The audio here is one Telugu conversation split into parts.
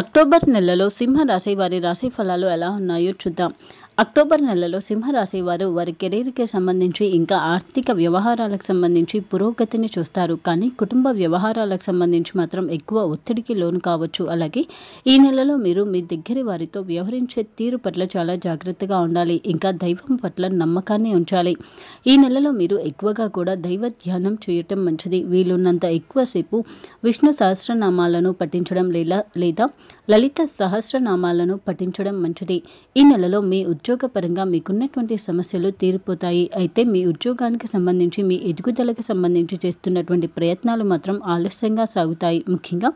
అక్టోబర్ నెలలో సింహరాశి వారి రాశి ఫలాలు ఎలా ఉన్నాయో చూద్దాం అక్టోబర్ నెలలో సింహరాశి వారు వారి కెరీర్కి సంబంధించి ఇంకా ఆర్థిక వ్యవహారాలకు సంబంధించి పురోగతిని చూస్తారు కానీ కుటుంబ వ్యవహారాలకు సంబంధించి మాత్రం ఎక్కువ ఒత్తిడికి లోను కావచ్చు అలాగే ఈ నెలలో మీరు మీ దగ్గర వారితో వ్యవహరించే తీరు పట్ల చాలా జాగ్రత్తగా ఉండాలి ఇంకా దైవం పట్ల నమ్మకాన్ని ఉంచాలి ఈ నెలలో మీరు ఎక్కువగా కూడా దైవ ధ్యానం చేయటం మంచిది వీలున్నంత ఎక్కువసేపు విష్ణు సహస్రనామాలను పఠించడం లేదా లేదా లలిత సహస్రనామాలను పఠించడం మంచిది ఈ నెలలో మీ ఉద్యోగపరంగా మీకున్నటువంటి సమస్యలు తీరిపోతాయి అయితే మీ ఉద్యోగానికి సంబంధించి మీ ఎదుగుదలకు సంబంధించి చేస్తున్నటువంటి ప్రయత్నాలు మాత్రం ఆలస్యంగా సాగుతాయి ముఖ్యంగా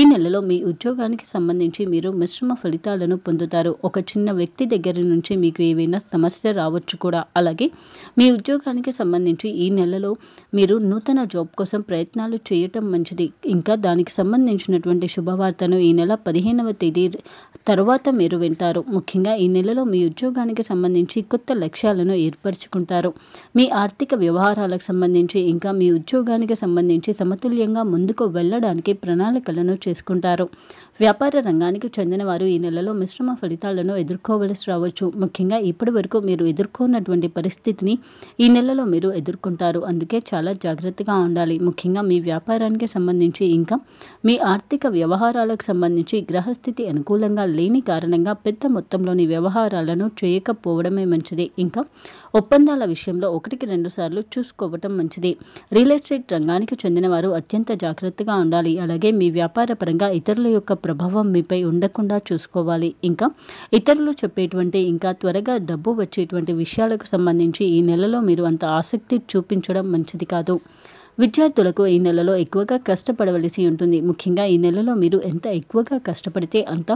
ఈ నెలలో మీ ఉద్యోగానికి సంబంధించి మీరు మిశ్రమ ఫలితాలను పొందుతారు ఒక చిన్న వ్యక్తి దగ్గర నుంచి మీకు ఏవైనా సమస్య రావచ్చు కూడా అలాగే మీ ఉద్యోగానికి సంబంధించి ఈ నెలలో మీరు నూతన జాబ్ కోసం ప్రయత్నాలు చేయటం మంచిది ఇంకా దానికి సంబంధించినటువంటి శుభవార్తను ఈ నెల పదిహేనవ తేదీ తర్వాత మీరు వింటారు ముఖ్యంగా ఈ నెలలో మీ ఉద్యోగ ఉద్యోగానికి సంబంధించి కొత్త లక్ష్యాలను ఏర్పరచుకుంటారు మీ ఆర్థిక వ్యవహారాలకు సంబంధించి ఇంకా మీ ఉద్యోగానికి సంబంధించి సమతుల్యంగా ముందుకు వెళ్ళడానికి ప్రణాళికలను చేసుకుంటారు వ్యాపార రంగానికి చెందిన వారు ఈ నెలలో మిశ్రమ ఫలితాలను ఎదుర్కోవలసి రావచ్చు ముఖ్యంగా ఇప్పటి వరకు మీరు ఎదుర్కొన్నటువంటి పరిస్థితిని ఈ నెలలో మీరు ఎదుర్కొంటారు అందుకే చాలా జాగ్రత్తగా ఉండాలి ముఖ్యంగా మీ వ్యాపారానికి సంబంధించి ఇంకా మీ ఆర్థిక వ్యవహారాలకు సంబంధించి గ్రహస్థితి అనుకూలంగా లేని కారణంగా పెద్ద మొత్తంలోని వ్యవహారాలను చేయకపోవడమే మంచిది ఇంకా ఒప్పందాల విషయంలో ఒకటికి రెండు సార్లు చూసుకోవటం మంచిది రియల్ ఎస్టేట్ రంగానికి చెందిన వారు అత్యంత జాగ్రత్తగా ఉండాలి అలాగే మీ వ్యాపార పరంగా ఇతరుల యొక్క ప్రభావం మీపై ఉండకుండా చూసుకోవాలి ఇంకా ఇతరులు చెప్పేటువంటి ఇంకా త్వరగా డబ్బు వచ్చేటువంటి విషయాలకు సంబంధించి ఈ నెలలో మీరు అంత ఆసక్తి చూపించడం మంచిది కాదు విద్యార్థులకు ఈ నెలలో ఎక్కువగా కష్టపడవలసి ఉంటుంది ముఖ్యంగా ఈ నెలలో మీరు ఎంత ఎక్కువగా కష్టపడితే అంత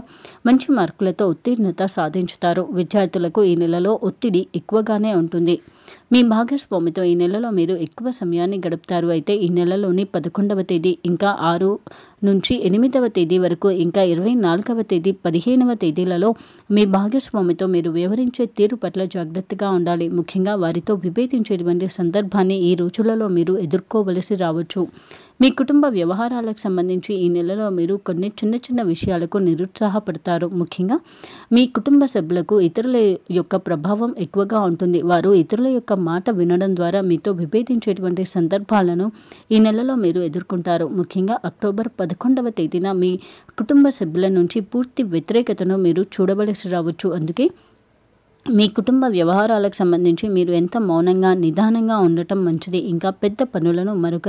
మంచి మార్కులతో ఉత్తీర్ణత సాధించుతారు విద్యార్థులకు ఈ నెలలో ఒత్తిడి ఎక్కువగానే ఉంటుంది మీ భాగస్వామితో ఈ నెలలో మీరు ఎక్కువ సమయాన్ని గడుపుతారు అయితే ఈ నెలలోని పదకొండవ తేదీ ఇంకా ఆరు నుంచి ఎనిమిదవ తేదీ వరకు ఇంకా ఇరవై నాలుగవ తేదీ పదిహేనవ తేదీలలో మీ భాగస్వామితో మీరు వివరించే తీరు పట్ల జాగ్రత్తగా ఉండాలి ముఖ్యంగా వారితో విభేదించేటువంటి సందర్భాన్ని ఈ రోజులలో మీరు ఎదుర్కోవలసి రావచ్చు మీ కుటుంబ వ్యవహారాలకు సంబంధించి ఈ నెలలో మీరు కొన్ని చిన్న చిన్న విషయాలకు నిరుత్సాహపడతారు ముఖ్యంగా మీ కుటుంబ సభ్యులకు ఇతరుల యొక్క ప్రభావం ఎక్కువగా ఉంటుంది వారు ఇతరుల యొక్క మాట వినడం ద్వారా మీతో విభేదించేటువంటి సందర్భాలను ఈ నెలలో మీరు ఎదుర్కొంటారు ముఖ్యంగా అక్టోబర్ పదకొండవ తేదీన మీ కుటుంబ సభ్యుల నుంచి పూర్తి వ్యతిరేకతను మీరు చూడవలసి రావచ్చు అందుకే మీ కుటుంబ వ్యవహారాలకు సంబంధించి మీరు ఎంత మౌనంగా నిదానంగా ఉండటం మంచిది ఇంకా పెద్ద పనులను మరొక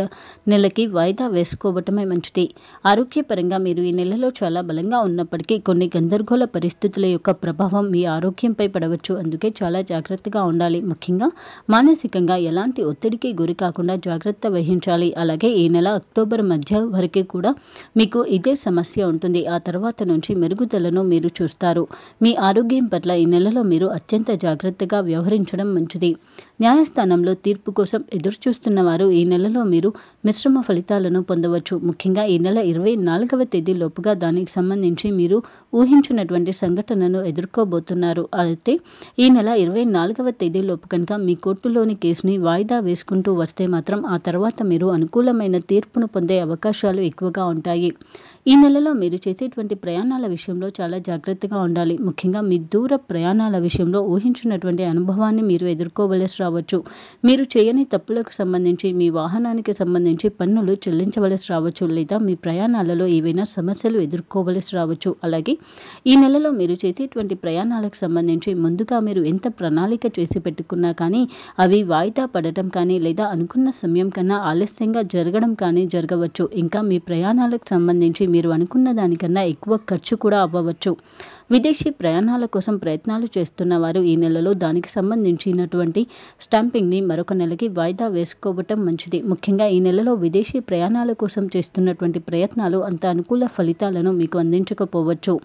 నెలకి వాయిదా వేసుకోవటమే మంచిది ఆరోగ్యపరంగా మీరు ఈ నెలలో చాలా బలంగా ఉన్నప్పటికీ కొన్ని గందరగోళ పరిస్థితుల యొక్క ప్రభావం మీ ఆరోగ్యంపై పడవచ్చు అందుకే చాలా జాగ్రత్తగా ఉండాలి ముఖ్యంగా మానసికంగా ఎలాంటి ఒత్తిడికి గురి కాకుండా జాగ్రత్త వహించాలి అలాగే ఈ నెల అక్టోబర్ మధ్య వరకు కూడా మీకు ఇదే సమస్య ఉంటుంది ఆ తర్వాత నుంచి మెరుగుదలను మీరు చూస్తారు మీ ఆరోగ్యం పట్ల ఈ నెలలో మీరు అత్యంత జాగ్రత్తగా వ్యవహరించడం మంచిది న్యాయస్థానంలో తీర్పు కోసం ఎదురుచూస్తున్న వారు ఈ నెలలో మీరు మిశ్రమ ఫలితాలను పొందవచ్చు ముఖ్యంగా ఈ నెల ఇరవై నాలుగవ తేదీ లోపుగా దానికి సంబంధించి మీరు ఊహించినటువంటి సంఘటనను ఎదుర్కోబోతున్నారు అయితే ఈ నెల ఇరవై నాలుగవ లోపు కనుక మీ కోర్టులోని కేసుని వాయిదా వేసుకుంటూ వస్తే మాత్రం ఆ తర్వాత మీరు అనుకూలమైన తీర్పును పొందే అవకాశాలు ఎక్కువగా ఉంటాయి ఈ నెలలో మీరు చేసేటువంటి ప్రయాణాల విషయంలో చాలా జాగ్రత్తగా ఉండాలి ముఖ్యంగా మీ దూర ప్రయాణాల విషయంలో ఊహించినటువంటి అనుభవాన్ని మీరు ఎదుర్కోవలసి రావచ్చు మీరు చేయని తప్పులకు సంబంధించి మీ వాహనానికి సంబంధించి పన్నులు చెల్లించవలసి రావచ్చు లేదా మీ ప్రయాణాలలో ఏవైనా సమస్యలు ఎదుర్కోవలసి రావచ్చు అలాగే ఈ నెలలో మీరు చేసేటువంటి ప్రయాణాలకు సంబంధించి ముందుగా మీరు ఎంత ప్రణాళిక చేసి పెట్టుకున్నా కానీ అవి వాయిదా పడటం కానీ లేదా అనుకున్న సమయం కన్నా ఆలస్యంగా జరగడం కానీ జరగవచ్చు ఇంకా మీ ప్రయాణాలకు సంబంధించి మీరు అనుకున్న దానికన్నా ఎక్కువ ఖర్చు కూడా అవ్వవచ్చు విదేశీ ప్రయాణాల కోసం ప్రయత్నాలు చేస్తున్న వారు ఈ నెలలో దానికి సంబంధించినటువంటి స్టాంపింగ్ని మరొక నెలకి వాయిదా వేసుకోవటం మంచిది ముఖ్యంగా ఈ నెలలో విదేశీ ప్రయాణాల కోసం చేస్తున్నటువంటి ప్రయత్నాలు అంత అనుకూల ఫలితాలను మీకు అందించకపోవచ్చు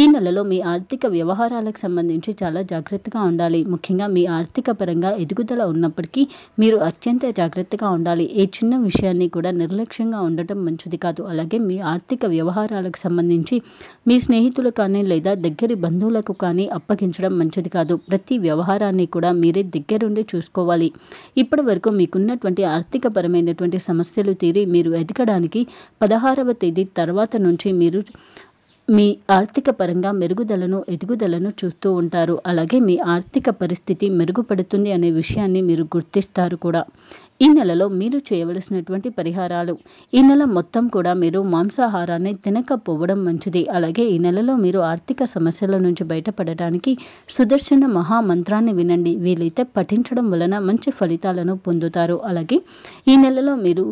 ఈ నెలలో మీ ఆర్థిక వ్యవహారాలకు సంబంధించి చాలా జాగ్రత్తగా ఉండాలి ముఖ్యంగా మీ ఆర్థిక పరంగా ఎదుగుదల ఉన్నప్పటికీ మీరు అత్యంత జాగ్రత్తగా ఉండాలి ఏ చిన్న విషయాన్ని కూడా నిర్లక్ష్యంగా ఉండటం మంచిది కాదు అలాగే మీ ఆర్థిక వ్యవహారాలకు సంబంధించి మీ స్నేహితులు కానీ లేదా దగ్గరి బంధువులకు కానీ అప్పగించడం మంచిది కాదు ప్రతి వ్యవహారాన్ని కూడా మీరే దగ్గరుండి చూసుకోవాలి ఇప్పటి వరకు మీకున్నటువంటి ఆర్థికపరమైనటువంటి సమస్యలు తీరి మీరు ఎదగడానికి పదహారవ తేదీ తర్వాత నుంచి మీరు మీ ఆర్థిక పరంగా మెరుగుదలను ఎదుగుదలను చూస్తూ ఉంటారు అలాగే మీ ఆర్థిక పరిస్థితి మెరుగుపడుతుంది అనే విషయాన్ని మీరు గుర్తిస్తారు కూడా ఈ నెలలో మీరు చేయవలసినటువంటి పరిహారాలు ఈ నెల మొత్తం కూడా మీరు మాంసాహారాన్ని తినకపోవడం మంచిది అలాగే ఈ నెలలో మీరు ఆర్థిక సమస్యల నుంచి బయటపడటానికి సుదర్శన మహామంత్రాన్ని వినండి వీలైతే పఠించడం వలన మంచి ఫలితాలను పొందుతారు అలాగే ఈ నెలలో మీరు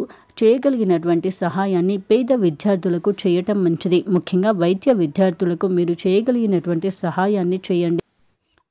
చేయగలిగినటువంటి సహాయాన్ని పేద విద్యార్థులకు చేయటం మంచిది ముఖ్యంగా వైద్య విద్యార్థులకు మీరు చేయగలిగినటువంటి సహాయాన్ని చేయండి